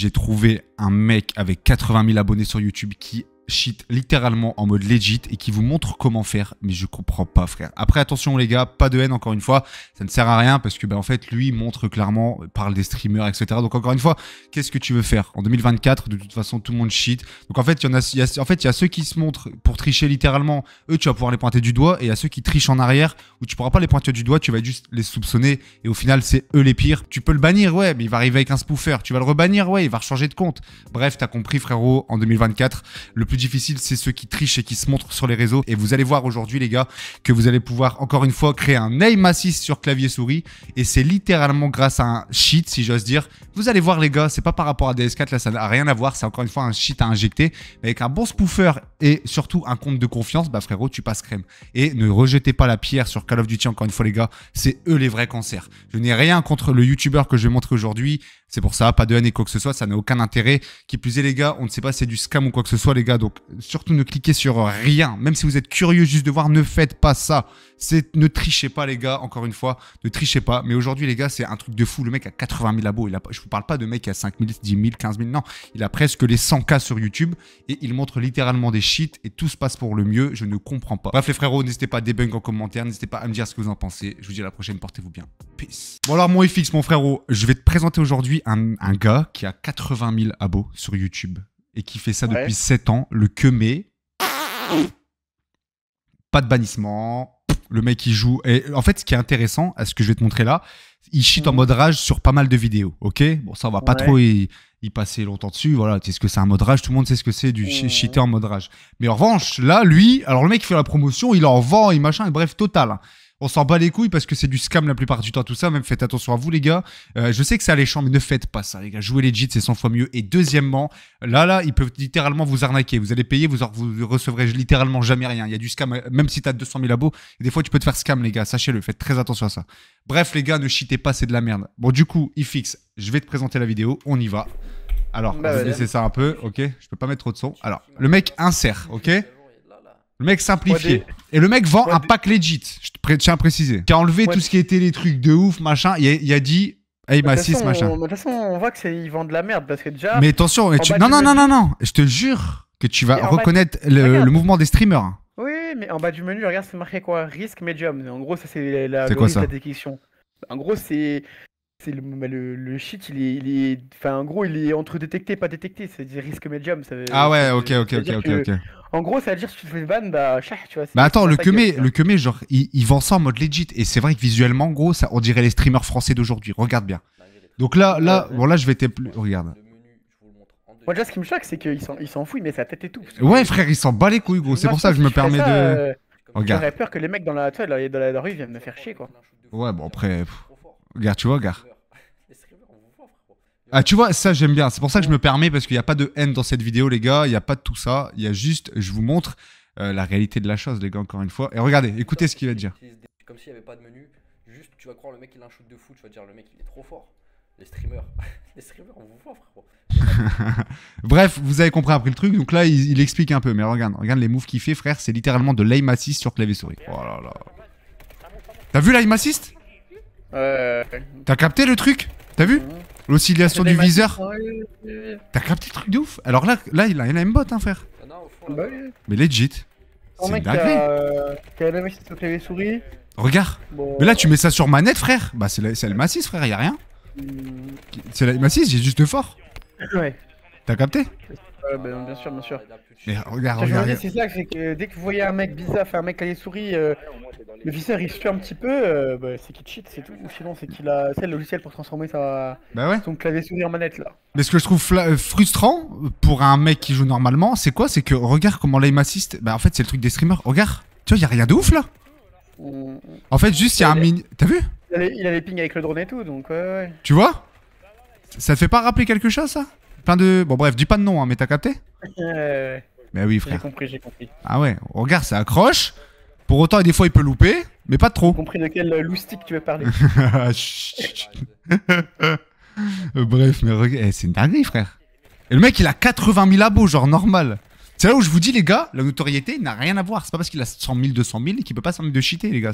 J'ai trouvé un mec avec 80 000 abonnés sur YouTube qui shit littéralement en mode legit et qui vous montre comment faire, mais je comprends pas frère. Après attention les gars, pas de haine encore une fois, ça ne sert à rien parce que ben, en fait lui montre clairement, parle des streamers etc. Donc encore une fois, qu'est-ce que tu veux faire En 2024 de toute façon tout le monde shit. Donc en fait il y en a, y en fait il y a ceux qui se montrent pour tricher littéralement, eux tu vas pouvoir les pointer du doigt et il y ceux qui trichent en arrière où tu pourras pas les pointer du doigt, tu vas juste les soupçonner et au final c'est eux les pires. Tu peux le bannir ouais, mais il va arriver avec un spoofer, tu vas le rebannir ouais, il va changer de compte. Bref t'as compris frérot, en 2024 le plus difficile, c'est ceux qui trichent et qui se montrent sur les réseaux. Et vous allez voir aujourd'hui, les gars, que vous allez pouvoir encore une fois créer un aim assist sur clavier souris. Et c'est littéralement grâce à un cheat, si j'ose dire. Vous allez voir, les gars, c'est pas par rapport à DS4, là, ça n'a rien à voir. C'est encore une fois un cheat à injecter. Mais avec un bon spoofer et surtout un compte de confiance, bah frérot, tu passes crème. Et ne rejetez pas la pierre sur Call of Duty, encore une fois, les gars. C'est eux les vrais cancers. Je n'ai rien contre le YouTuber que je vais montrer aujourd'hui. C'est pour ça, pas de haine et quoi que ce soit, ça n'a aucun intérêt. Qui plus est, les gars, on ne sait pas c'est du scam ou quoi que ce soit, les gars. Donc surtout ne cliquez sur rien. Même si vous êtes curieux juste de voir, ne faites pas ça. C'est ne trichez pas les gars. Encore une fois, ne trichez pas. Mais aujourd'hui les gars, c'est un truc de fou. Le mec a 80 000 abos. Il je vous parle pas de mec qui a 5 000, 10 000, 15 000. Non, il a presque les 100 k sur YouTube et il montre littéralement des shit et tout se passe pour le mieux. Je ne comprends pas. Bref les frérots, n'hésitez pas à débunker en commentaire. N'hésitez pas à me dire ce que vous en pensez. Je vous dis à la prochaine. Portez-vous bien. Peace. Bon alors mon FX, mon frérot, je vais te présenter aujourd'hui un, un gars qui a 80 000 abos sur YouTube et qui fait ça depuis 7 ans, le que mais Pas de bannissement. Le mec, il joue. Et en fait, ce qui est intéressant, à ce que je vais te montrer là, il cheat en mm. mode rage sur pas mal de vidéos. Ok Bon, ça, on va pas trop y, passer longtemps dessus. Voilà, tu sais ce que c'est un mode rage. Tout le monde sait ce que c'est du cheater mm. en mode rage. Mais en revanche, là, lui, alors le mec, qui fait la promotion, il en vend, il machin, bref, total. Hein. On s'en bat les couilles parce que c'est du scam la plupart du temps, tout ça. Même faites attention à vous, les gars. Euh, je sais que c'est alléchant, mais ne faites pas ça, les gars. les legit, c'est 100 fois mieux. Et deuxièmement, là, là, ils peuvent littéralement vous arnaquer. Vous allez payer, vous, recevrez littéralement jamais rien. Il y a du scam, euh, même si t'as 200 000 abos. des fois, tu peux te faire scam, les gars. Sachez-le, faites très attention à ça. Bref, les gars, ne chitez pas, c'est de la merde. Bon, du coup, iFix, je vais te présenter la vidéo. On y va. Alors, bah laissez ça un peu, ok Je peux pas mettre trop de son. Alors, le mec insère, ok le mec simplifié. Et le mec vend un pack legit, je tiens à préciser. Qui a enlevé tout ce qui était les trucs de ouf, machin. Il a, dit, Hey, ma 6, machin. De toute façon, on voit qu'il vend de la merde parce que déjà. Mais attention, non, non, non, non, non, je te jure que tu vas reconnaître le, mouvement des streamers. Oui, mais en bas du menu, regarde, c'est marqué quoi Risque medium. En gros, ça, c'est la, la, En gros, c'est c'est bah, le, le, shit, il est, en gros, il est entre détecté et pas détecté. cest des dire risque médium. ah ouais, ok, ok, ok, ok, En gros, ça veut dire si tu te fais vanne, bah, chah, tu vois. Bah attends, le Kemé, le Kemé, genre, il, vend ça en mode legit. Et c'est vrai que visuellement, gros, ça, on dirait les streamers français d'aujourd'hui. Regarde bien. Donc là, là, bon, là, je vais plus Regarde. Moi, déjà, ce qui me choque, c'est qu'il s'en fout, mais sa tête et tout. Ouais, frère, il s'en bat les couilles, gros. C'est pour ça que je me permets de. Euh, J'aurais peur que les mecs dans la, dans la rue viennent me faire chier, quoi. Ouais, bon, après. Regarde, tu vois, regarde. Ah, tu vois, ça j'aime bien. C'est pour ça que je me permets, parce qu'il n'y a pas de haine dans cette vidéo, les gars. Il n'y a pas de tout ça. Il y a juste, je vous montre euh, la réalité de la chose, les gars, encore une fois. Et regardez, écoutez ce qu'il va dire. Comme s'il n'y avait pas de menu. Juste, tu vas croire le mec, il a un shoot de fou. Tu vas dire, le mec, il est trop fort. Les streamers. les streamers, on vous voit, frérot. Bref, vous avez compris après le truc. Donc là, il, explique un peu. Mais regarde, regarde les moves qu'il fait, frère. C'est littéralement de l'aim assist sur clavier souris. Oh là là. T'as vu l'aim assist Ouais. T'as capté le truc T'as vu L'oscillation eh ben, du viseur T'as capté le truc de ouf Alors là, là il a, il a une botte, hein, frère. Ah bah Mais legit. Oh, c'est Regarde. Mais là, tu mets ça sur manette, frère. Bah, c'est la M6, frère, y'a rien. C'est la M6, hmm. j'ai juste fort. Ouais. T'as capté bah, bien sûr, bien sûr. Mais regarde, regarde. C'est ça, c'est que dès que vous voyez un mec bizarre, faire un mec les souris, euh, le viseur il se tue un petit peu, euh, bah, c'est qu'il cheat, c'est tout. Ou sinon, c'est qu'il a c'est le logiciel pour transformer bah son clavier souvenir manette là. Mais ce que je trouve euh, frustrant pour un mec qui joue normalement, c'est quoi C'est que regarde comment l'aim assist. Bah en fait, c'est le truc des streamers. Regarde, tu vois, y a rien de ouf là. En fait, juste il y a un mini. T'as vu il a, les... avec le drone et tout, donc ouais, ouais. Tu vois Ça te fait pas rappeler quelque chose ça Plein de. Bon, bref, dis pas de nom, hein, mais t'as capté Ouais, Mais bah oui, frère. J'ai compris, j'ai compris. Ah ouais, regarde, ça accroche. Pour autant, des fois, il peut louper, mais pas trop. J'ai compris de quel euh, loustique tu veux parler. Bref, mais regarde, eh, c'est une dinguerie, frère. Et le mec, il a 80 000 abos, genre normal. C'est là où je vous dis, les gars, la notoriété n'a rien à voir. C'est pas parce qu'il a 100 000, 200 000 qu'il peut pas s'en mettre de cheater, les gars.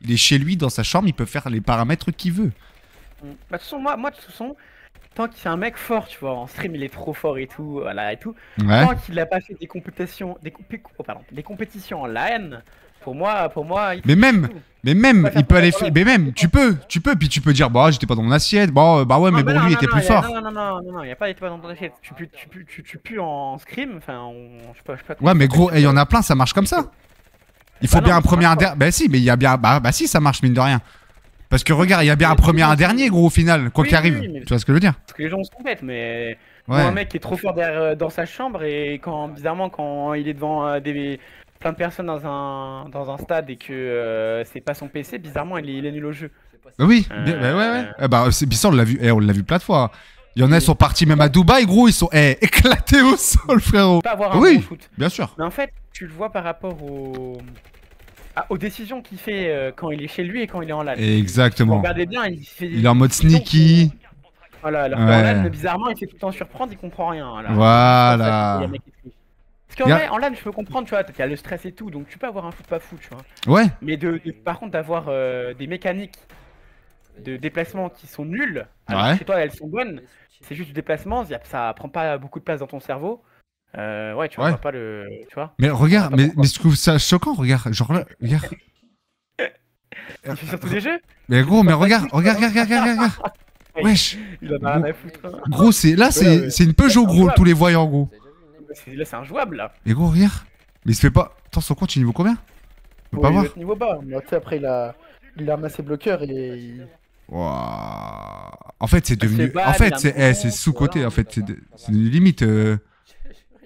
Il est chez lui, dans sa chambre, il peut faire les paramètres qu'il veut. Mm. Bah, de toute façon, moi, moi, de toute façon, tant qu'il est un mec fort, tu vois, en stream, il est trop fort et tout, voilà, et tout. Tant qu'il a pas fait des compétitions, des, oh, des compétitions en LAN, pour moi, pour moi. mais même, mais même, il peut aller. Mais même, tu peux, tu peux, puis tu peux dire, bah, j'étais pas dans mon assiette, bah, euh, bah ouais, mais bon, lui était plus fort. Non, non, non, non, non, il y a pas, pas dans ton assiette. Tu pues, tu tu, pues en scrim, enfin, je sais pas, je sais Ouais, mais gros, il eh, y en a plein, ça marche comme ça. Il faut bah bien un premier, un dernier... Bah si, mais il y a bien, bah, bah si, ça marche mine de rien. Parce que regarde, il y a bien un premier, un dernier, gros, au final, quoi qu'il arrive. tu vois ce que je veux dire Parce que les gens se bêtes, mais. Ouais. un mec qui est trop fort euh, dans sa chambre et quand bizarrement quand il est devant euh, des plein de personnes dans un, dans un stade et que euh, c'est pas son PC, bizarrement, il est, nul au jeu. Oui, euh, ouais, ouais. Euh. Eh bah, c'est bizarre, on l'a vu, eh, on l'a vu plein de fois. Hein. Il y en a, ils sont partis même à Dubaï, gros, ils sont eh, éclatés au sol, frérot. oui, bien sûr. Mais en fait, tu le vois par rapport au... aux décisions qu'il fait quand il est chez lui et quand il est en live. Exactement. Regardez bien, il, est en mode sneaky. Voilà, alors bizarrement, il fait tout le temps surprendre, il comprend rien. voilà. Parce qu'en vrai, en l'âme, je peux comprendre, tu vois, t'as le stress et tout, donc tu peux avoir un foot pas fou, tu vois. Ouais. Mais de, par contre, d'avoir euh, des mécaniques de déplacement qui sont nulles, alors chez toi, elles sont bonnes, c'est juste du déplacement, ça prend pas beaucoup de place dans ton cerveau. Euh, ouais, tu vois, pas le. mais regarde, mais, je trouve ça choquant, regarde, genre là, regarde. Tu fais surtout des jeux Mais gros, mais regarde, regarde, regarde, regarde, regarde, regarde. Wesh. Il à foutre. Gros, c'est là, c'est une Peugeot, gros, tous les voyants, gros. Là, c'est injouable là. Mais gros, regarde. Mais il se fait pas. Attends, son compte, il est niveau combien On peut pas il voir. Est niveau bas. Mais tu sais, après, il a, il a ramassé bloqueur et. Waouh. En fait, c'est bah, devenu. Eh, en fait, c'est eh, sous-côté. en fait, c'est une limite. Euh.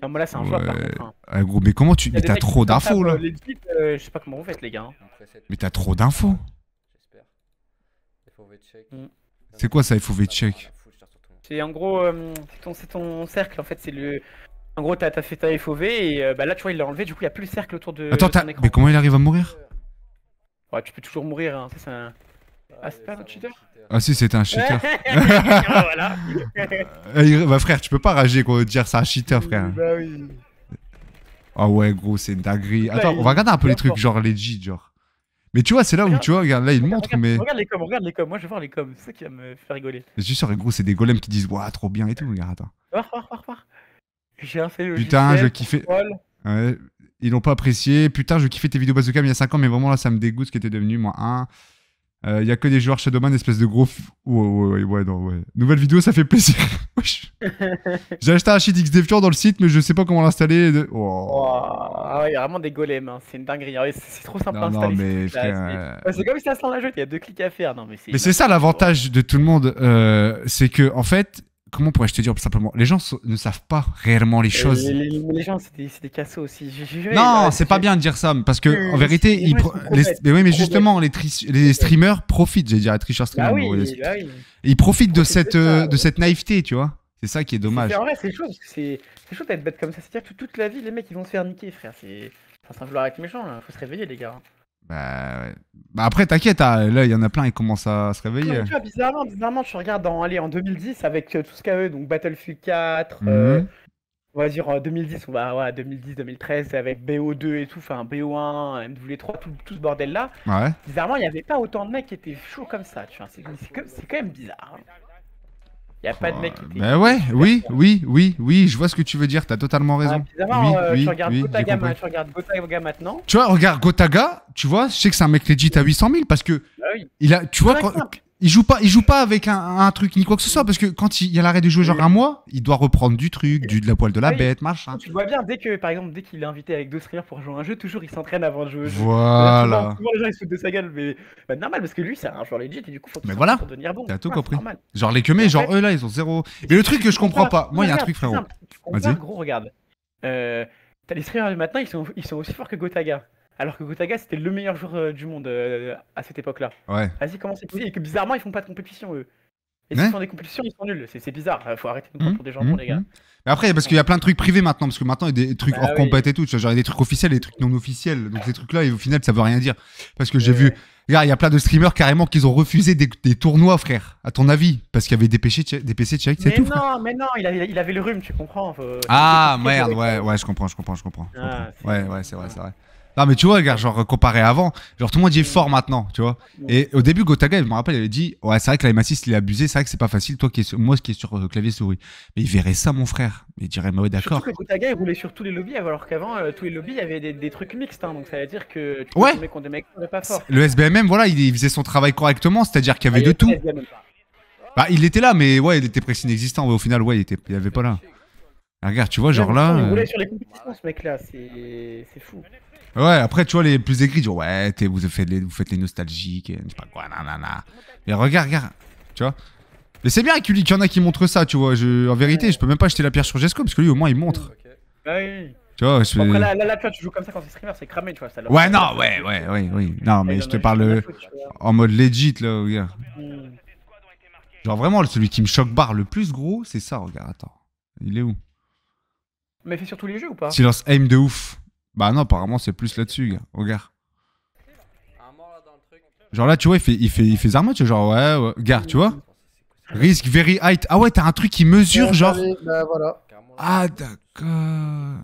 Non, là, c'est injouable, par contre. Hein. Ah, mais comment tu. Mais t'as trop d'infos là. Euh, euh, je sais pas comment vous faites, les gars. Hein. Mais t'as trop d'infos. check. C'est quoi ça, FOV check C'est en gros, c'est ton, cercle en fait, c'est le, en gros, t'as fait ta FOV et euh, bah, là, tu vois, il l'a enlevé, du coup, il n'y a plus le cercle autour de. Attends, mais comment il arrive à mourir Ouais, tu peux toujours mourir, hein. c'est un. Ah, ah c'est pas un cheater Ah, si, c'était un cheater. voilà. Eh, bah, frère, tu peux pas rager quoi, dire c'est un cheater, frère. Bah oui. Ah ouais, gros, c'est une dinguerie. Attends, on va regarder un peu les trucs, genre les legit, genre. Mais tu vois, c'est là où tu vois, regarde, là il montre, mais. Regarde les coms, regarde les coms, moi je vois les coms, c'est ça qui va me faire rigoler. Je suis sûr, gros, c'est des golems qui disent, waouh, trop bien et tout, regarde, attends. voir, voir. J'ai Putain, je kiffais. ils l'ont pas apprécié. Putain, je kiffais tes vidéos cam il y a 5 ans, mais vraiment là, ça me dégoûte ce qui était devenu, moi. 1. Euh, il y a que des joueurs Shadowman, espèce de gros. Ouais, ouais, ouais, non, ouais, Nouvelle vidéo, ça fait plaisir. J'ai acheté un Shitix XDFTOR dans le site, mais je sais pas comment l'installer. Oh. Oh, ah il y a vraiment des golems, hein. c'est une dinguerie. Ah c'est trop simple à installer. mais euh, c'est comme si ça sent la jeu, il y a deux clics à faire. Non, mais c'est ça l'avantage de tout le monde. Euh, c'est que, en fait, comment pourrais-je te dire simplement Les gens ne savent pas réellement les euh, choses. Les, gens, c'est des, des cassos aussi. non, c'est pas bien de dire ça, parce que en euh, vérité, les, mais, oui, mais justement, les, les streamers profitent, j'ai dire, les tricheurs streamers. Bah bah ils profitent de cette, de euh, cette naïveté, tu vois. C'est ça qui est dommage. en vrai, c'est chaud, c'est d'être bête comme ça. C'est-à-dire que toute la vie, les mecs, ils vont se faire niquer, frère. C'est enfin, vouloir être méchant, là. Faut se réveiller, les gars. Hein. Bah, bah après, t'inquiète, hein, là, il y en a plein, ils commencent à se réveiller. tu vois, bizarrement, bizarrement, tu regardes en, aller en 2010 avec euh, tout ce qu'il y donc Battlefield 4, mhm. euh, on va dire en 2010, 2010-2013, avec BO2 et tout, enfin BO1, MW3, tout, ce bordel-là. Ouais. Bizarrement, il n'y avait pas autant de mecs qui étaient chauds comme ça, tu vois. C'est quand même bizarre. Hein. Il n'y a pas de mec qui Ben ouais, oui, oui, oui, oui, je vois ce que tu veux dire, Tu as totalement raison. tu regardes Gotaga, maintenant. Tu vois, regarde Gotaga, tu vois, je sais que c'est un mec legit à 800 000 parce que bah il a, tu vois, il joue pas, il joue pas avec un, truc ni quoi que ce soit parce que quand il y a l'arrêt de jouer genre un mois, il doit reprendre du truc, du de la poêle de la bête, machin. Tu vois bien dès que par exemple dès qu'il est invité avec deux rires pour jouer un jeu, toujours il s'entraîne avant de jouer. jeu. Voilà. Souvent les gens ils se foutent de sa gueule, mais bah, normal parce que lui c'est un joueur legit et du coup faut. Mais voilà. Pour devenir bon. T'as tout ah, compris. Genre les que genre eux là ils ont zéro. Mais le truc que je comprends pas, moi il y a un truc frérot. Vas-y. Gros regarde. Euh, t'as les streamers maintenant ils sont, ils sont aussi forts que Gotaga. Alors que Gotaga, c'était le meilleur joueur euh, du monde euh, à cette époque-là. Ouais. Vas-y, comment Et que bizarrement, ils font pas de compétition, eux. Et s'ils font des compétitions, ils sont nuls. C'est bizarre. Il Faut arrêter de nous mmh. pour des gens bons, mmh. les gars. Mmh. Mais après, parce qu'il y a plein de trucs privés maintenant, parce que maintenant, il y a des trucs bah hors compét' et tout. genre, il y a des trucs officiels et des trucs non officiels. Donc, ces trucs-là, au final, ça veut rien dire. Parce que j'ai vu. Regarde, il y a plein de streamers carrément qu'ils ont refusé des, tournois, frère, à ton avis, parce qu'il y avait des, PC des PC check, c'est tout. Mais non, mais non, il avait, il avait, le rhume, tu comprends. Ah, merde, ouais, ouais, euh. je comprends, je comprends, je comprends. je ah, comprends. ouais, ouais, c'est vrai, c'est vrai. Non, mais tu vois, regarde, genre, comparé à avant, genre, tout le monde dit fort maintenant, tu vois. Et au début, Gotaga, je me rappelle, il avait dit, ouais, c'est vrai que la M6, il est abusé, c'est vrai que c'est pas facile, toi qui sur, moi qui est sur euh, clavier souris. Mais il verrait ça, mon frère. Il dirait, mais ouais, d'accord. trouve que Gotaga, il roulait sur tous les lobbies, alors qu'avant, euh, tous les lobbies, il y avait des, trucs mixtes, hein. donc ça veut dire que tu ouais. contre des mecs pas fort. Le SBMM, voilà, il, faisait son travail correctement, c'est-à-dire qu'il y avait ah, de tout. Bah, il était là, mais ouais, il était presque inexistant, au final, ouais, il était, il avait pas là. regarde, tu vois, genre là. Il euh, roulait sur les compétitions, ce mec-là, c'est fou. Ouais, après, tu vois, les plus aigris, genre Ouais, vous faites, les, vous faites les nostalgiques, et, je sais pas quoi, nanana. Mais regarde, regarde, tu vois. Mais c'est bien qu'il y en a qui montrent ça, tu vois. Je, en vérité, je peux même pas acheter la pierre sur Jesco, parce que lui, au moins, il montre. Okay. Bah tu vois, je Après, là, là, tu, tu joues comme ça quand c'est streamer, c'est cramé, tu vois. Ça ouais, non, ouais, ouais, ouais, oui. Non, mais je te parle en mode legit, là, regarde. Hmm. Genre, vraiment, celui qui me choque barre le plus gros, c'est ça, regarde, attends. Il est où Mais fait sur tous les jeux ou pas Silence aim de ouf. Bah non, apparemment, c'est plus là-dessus, gars. Regarde. Genre là, tu vois, il fait, il fait, il fait genre, ouais, ouais. Gare, tu vois. Risk very high » Ah ouais, t'as un truc qui mesure, genre. Bah, ah, d'accord.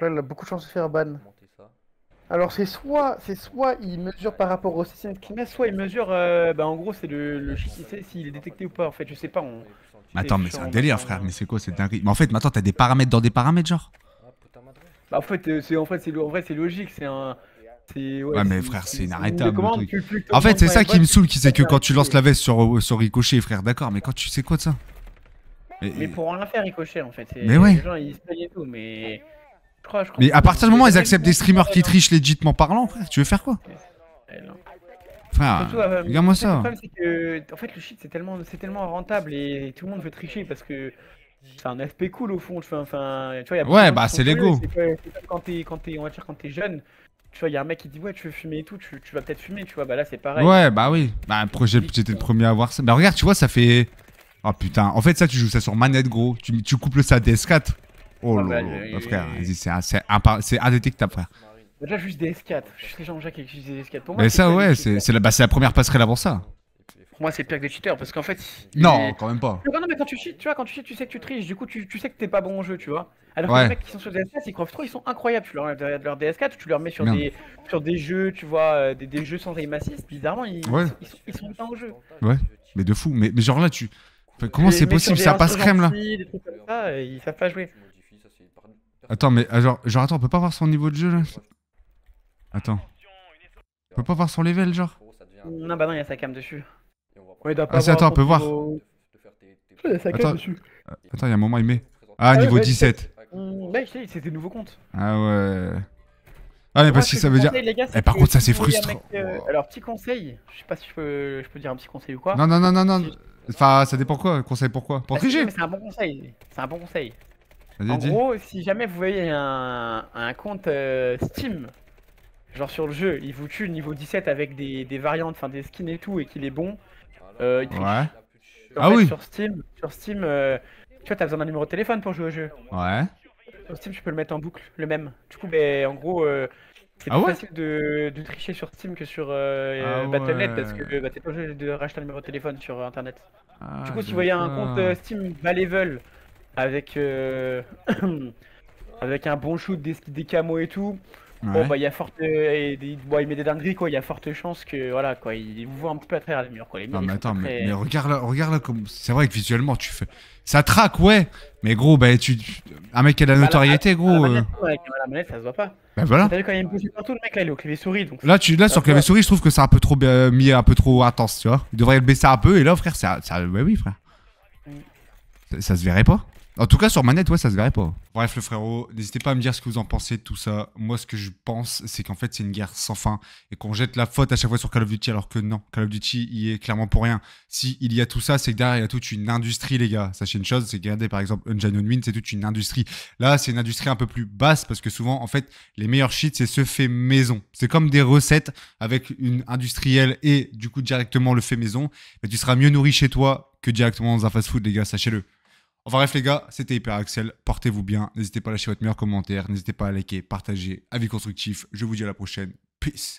Là, il a beaucoup de chance de faire ban. Alors, c'est soit, c'est soit il mesure par rapport au système climat, soit il mesure, euh, bah, en gros, c'est le, le s'il est détecté ou pas, en fait, je sais pas. Attends, mais c'est un délire, frère, hein. mais c'est quoi c'est dingue Mais en fait, maintenant, t'as des paramètres dans des paramètres, genre bah, en fait, euh, c'est en fait, c'est en vrai, c'est logique. C'est un. Ouais, mais frère, c'est inarrêtable. Truc. en fait, c'est ça qui me saoule, qui c'est que quand tu lances la veste euh, sur, Ricochet, frère, d'accord, mais quand tu sais quoi de ça mais, pour rien faire, Ricochet, en fait. Mais ouais. Les gens, ils se tout, mais. à partir du moment où ils acceptent des streamers qui trichent légitimement parlant, frère, tu veux faire quoi Frère, euh, regarde-moi ça. Le que, en fait, le shit, c'est tellement, tellement rentable et tout le monde veut tricher parce que c'est un FP cool au fond. Enfin, tu vois, y ouais, bah c'est l'ego. Quand t'es, quand on va dire, quand t'es jeune, tu vois, il y a un mec qui dit ouais, tu veux fumer et tout, tu, tu vas peut-être fumer, tu vois. Bah là, c'est pareil. Ouais, bah oui. Bah projet, j'étais le euh, premier à voir ça. Bah regarde, tu vois, ça fait. Oh putain, en fait, ça, tu joues ça sur manette, gros. Tu, tu couples ça à DS4. Oh ah, là bah, là, bah, frère, c'est, c'est indétectable, frère. Bah, déjà, juste DS4. juste les gens qui Jacques utilisent DS4. Pour moi, mais ça, ouais, c'est, la, bah, c'est la première passerelle avant ça pour moi, c'est pire que des cheaters parce qu'en fait. Non, quand même pas. Non, mais quand tu cheats, tu vois, quand tu cheats, tu sais que tu triches, du coup, tu, sais que t'es pas bon au jeu, tu vois. Alors que les mecs qui sont sur DS4, ils croient trop, ils sont incroyables. Tu leur enlèves leur DS4, tu leur mets sur, des, sur des jeux, tu vois, euh, des, jeux sans aim assist, bizarrement, ils, ils, sont, pas en bien au jeu. Ouais, mais de fou. Mais, genre là, tu. comment c'est possible Ça passe crème là euh, Ils savent pas jouer. Attends, mais ah, genre, genre, attends, on peut pas voir son niveau de jeu là Attends. On peut pas voir son level, genre Non, bah non, il y a sa cam dessus. Ah, attends, on peut voir. Euh, attends, il y a un moment, il met. Ah, niveau 17. c'est des mmh, bah, nouveaux comptes. Ah ouais. Ah, mais parce que ça veut dire. Eh, par contre, ça c'est frustrant. Euh, alors, petit conseil, je sais pas si je peux, dire un petit conseil ou quoi. Non, non, non, non, non. Enfin, ça dépend quoi. Conseil pourquoi Pour ah, tricher C'est un bon conseil. C'est un bon conseil. En gros, si jamais vous voyez un, compte euh, Steam, genre sur le jeu, il vous tue niveau 17 avec des, des variantes, enfin des skins et tout, et qu'il est bon, euh, Ouais. ah oui. Sur Steam, sur Steam euh, tu vois, t'as besoin d'un numéro de téléphone pour jouer au jeu. Ouais. Sur Steam, tu peux le mettre en boucle, le même. Du coup, mais ben, en gros, euh, c'est ah plus facile de, tricher sur Steam que sur euh, ah Battle.net parce que bah, t'es pas obligé de racheter un numéro de téléphone sur Internet. Ah, du coup, si vous voyez un compte Steam level avec avec un bon shoot, des, des camos et tout, Bon, bah, il y a forte. Euh, il, il met des dingueries, quoi. Il y a forte chance que, voilà, quoi. Il vous voit un petit peu à travers les murs, quoi. Les murs, non, mais attends, mais, regarde là, regarde là. Comme... C'est vrai que visuellement, tu fais. Ça traque, ouais. Mais gros, bah, tu. Un mec qui a de la bah, notoriété, gros. La euh. la ça se voit pas. Bah voilà. T'as vu quand il partout, le mec, là, il est au clavier souris. Donc là, sur le clavier souris, je trouve que c'est un peu trop euh, mis un peu trop intense, tu vois. Il devrait le baisser un peu, et là, frère, ça. ça... Ouais, oui, frère. Mm. ça se verrait pas en tout cas, sur manette, ouais, ça se verrait pas. Bref, le frérot, n'hésitez pas à me dire ce que vous en pensez de tout ça. Moi, ce que je pense, c'est qu'en fait, c'est une guerre sans fin et qu'on jette la faute à chaque fois sur Call of Duty, alors que non, Call of Duty y est clairement pour rien. Si il y a tout ça, c'est que derrière, il y a toute une industrie, les gars. Sachez une chose, c'est que regardez, par exemple, Ungenuine Win, c'est toute une industrie. Là, c'est une industrie un peu plus basse parce que souvent, en fait, les meilleurs cheats, c'est ce fait maison. C'est comme des recettes avec une industrielle et du coup, directement le fait maison. Mais tu seras mieux nourri chez toi que directement dans un fast-food, les gars, sachez-le. Enfin bref les gars, c'était Hyper Axel, portez-vous bien, n'hésitez pas à lâcher votre meilleur commentaire, n'hésitez pas à liker, partager, avis constructif, je vous dis à la prochaine, peace